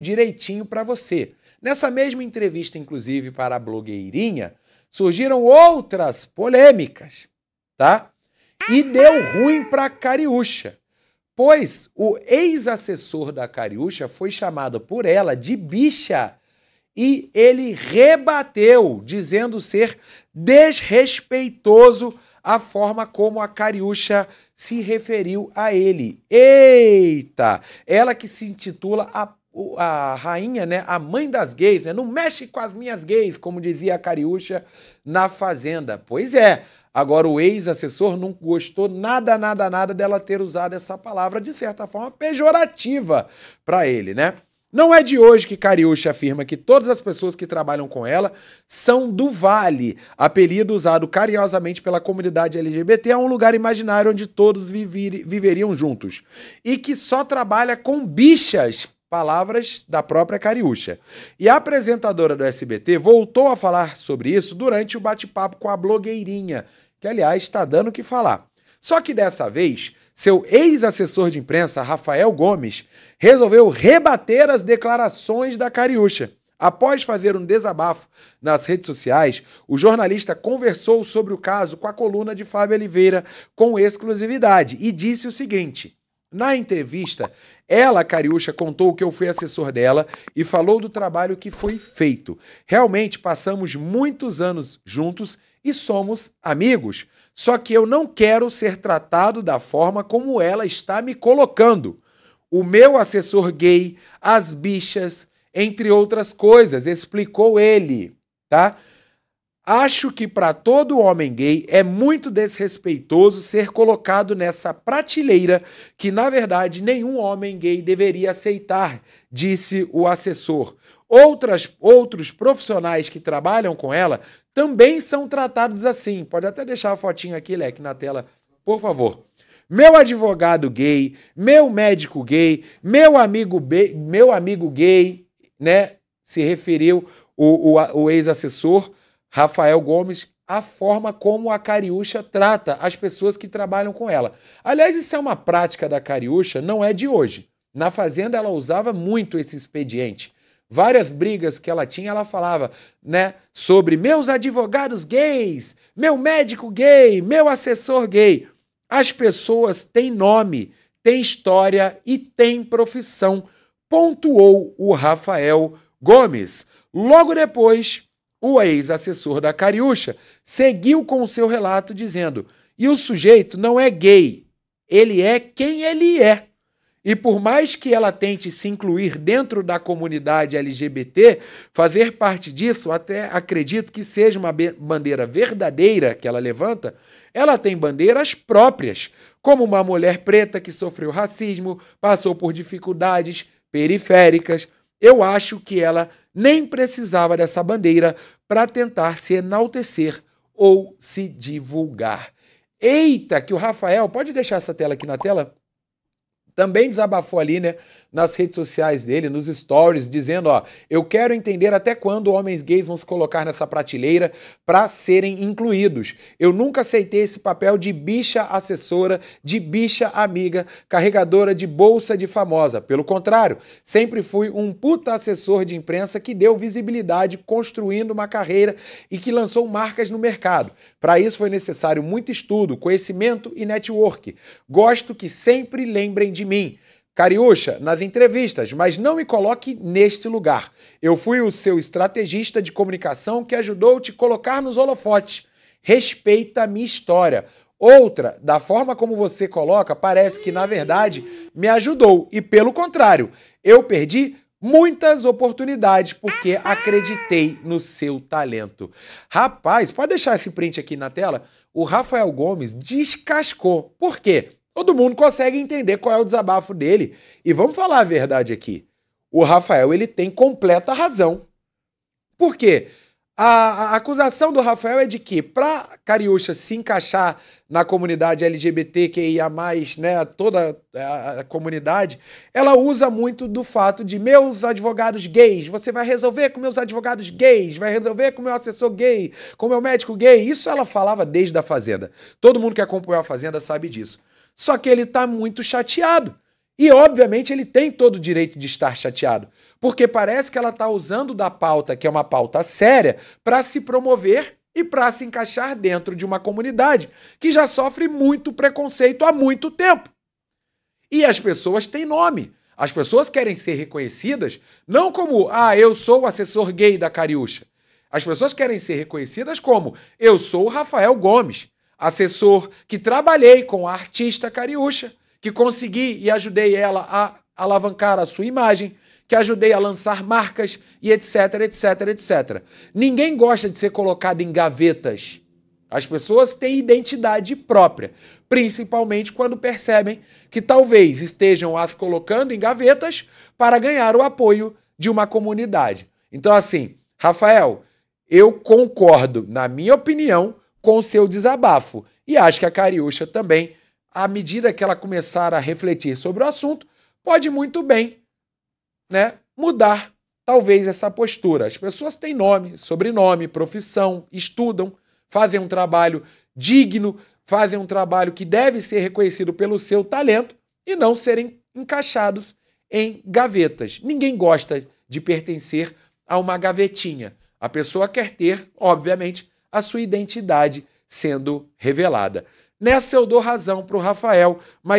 direitinho para você. Nessa mesma entrevista, inclusive, para a blogueirinha, surgiram outras polêmicas, tá? E deu ruim para a Cariúcha, pois o ex-assessor da Cariúcha foi chamado por ela de bicha e ele rebateu, dizendo ser desrespeitoso a forma como a Cariúcha se referiu a ele. Eita! Ela que se intitula a a rainha, né, a mãe das gays, né, não mexe com as minhas gays, como dizia a Cariúcha na Fazenda. Pois é, agora o ex-assessor não gostou nada, nada, nada dela ter usado essa palavra, de certa forma, pejorativa para ele, né? Não é de hoje que Cariúcha afirma que todas as pessoas que trabalham com ela são do Vale, apelido usado carinhosamente pela comunidade LGBT a é um lugar imaginário onde todos viver, viveriam juntos, e que só trabalha com bichas Palavras da própria Cariúcha. E a apresentadora do SBT voltou a falar sobre isso durante o bate-papo com a blogueirinha, que aliás está dando o que falar. Só que dessa vez, seu ex-assessor de imprensa, Rafael Gomes, resolveu rebater as declarações da Cariúcha. Após fazer um desabafo nas redes sociais, o jornalista conversou sobre o caso com a coluna de Fábio Oliveira com exclusividade e disse o seguinte: na entrevista, ela, Cariúcha, contou que eu fui assessor dela e falou do trabalho que foi feito. Realmente passamos muitos anos juntos e somos amigos. Só que eu não quero ser tratado da forma como ela está me colocando. O meu assessor gay, as bichas, entre outras coisas, explicou ele, tá? Acho que para todo homem gay é muito desrespeitoso ser colocado nessa prateleira que, na verdade, nenhum homem gay deveria aceitar, disse o assessor. Outras, outros profissionais que trabalham com ela também são tratados assim. Pode até deixar a fotinha aqui, Leque, na tela, por favor. Meu advogado gay, meu médico gay, meu amigo, meu amigo gay, né? Se referiu o, o, o ex-assessor Rafael Gomes, a forma como a Cariúcha trata as pessoas que trabalham com ela. Aliás, isso é uma prática da Cariúcha, não é de hoje. Na fazenda ela usava muito esse expediente. Várias brigas que ela tinha, ela falava, né, sobre meus advogados gays, meu médico gay, meu assessor gay. As pessoas têm nome, têm história e têm profissão, pontuou o Rafael Gomes. Logo depois, o ex-assessor da Cariúcha seguiu com o seu relato dizendo: e o sujeito não é gay, ele é quem ele é. E por mais que ela tente se incluir dentro da comunidade LGBT, fazer parte disso, até acredito que seja uma bandeira verdadeira que ela levanta, ela tem bandeiras próprias, como uma mulher preta que sofreu racismo, passou por dificuldades periféricas, eu acho que ela nem precisava dessa bandeira para tentar se enaltecer ou se divulgar. Eita, que o Rafael, pode deixar essa tela aqui na tela? também desabafou ali, né, nas redes sociais dele, nos stories, dizendo, ó, eu quero entender até quando homens gays vão se colocar nessa prateleira para serem incluídos. Eu nunca aceitei esse papel de bicha assessora, de bicha amiga, carregadora de bolsa de famosa. Pelo contrário, sempre fui um puta assessor de imprensa que deu visibilidade construindo uma carreira e que lançou marcas no mercado. Para isso foi necessário muito estudo, conhecimento e network. Gosto que sempre lembrem de mim. Cariúcha, nas entrevistas, mas não me coloque neste lugar. Eu fui o seu estrategista de comunicação que ajudou te colocar nos holofotes. Respeita a minha história. Outra, da forma como você coloca, parece que, na verdade, me ajudou. E pelo contrário, eu perdi muitas oportunidades porque acreditei no seu talento. Rapaz, pode deixar esse print aqui na tela? O Rafael Gomes descascou. Por quê? Todo mundo consegue entender qual é o desabafo dele. E vamos falar a verdade aqui. O Rafael ele tem completa razão. Por quê? A, a acusação do Rafael é de que, para Cariúcha se encaixar na comunidade LGBTQIA, né, toda a, a comunidade, ela usa muito do fato de meus advogados gays, você vai resolver com meus advogados gays, vai resolver com meu assessor gay, com meu médico gay. Isso ela falava desde a Fazenda. Todo mundo que acompanhou a Fazenda sabe disso. Só que ele está muito chateado. E, obviamente, ele tem todo o direito de estar chateado, porque parece que ela está usando da pauta, que é uma pauta séria, para se promover e para se encaixar dentro de uma comunidade que já sofre muito preconceito há muito tempo. E as pessoas têm nome. As pessoas querem ser reconhecidas não como, ah, eu sou o assessor gay da Cariúcha. As pessoas querem ser reconhecidas como, eu sou o Rafael Gomes assessor que trabalhei com a artista Cariúcha, que consegui e ajudei ela a alavancar a sua imagem, que ajudei a lançar marcas e etc, etc, etc. Ninguém gosta de ser colocado em gavetas. As pessoas têm identidade própria, principalmente quando percebem que talvez estejam as colocando em gavetas para ganhar o apoio de uma comunidade. Então, assim, Rafael, eu concordo, na minha opinião, com o seu desabafo. E acho que a Cariúcha também, à medida que ela começar a refletir sobre o assunto, pode muito bem né, mudar talvez essa postura. As pessoas têm nome, sobrenome, profissão, estudam, fazem um trabalho digno, fazem um trabalho que deve ser reconhecido pelo seu talento e não serem encaixados em gavetas. Ninguém gosta de pertencer a uma gavetinha. A pessoa quer ter, obviamente, a sua identidade sendo revelada. Nessa eu dou razão para o Rafael, mas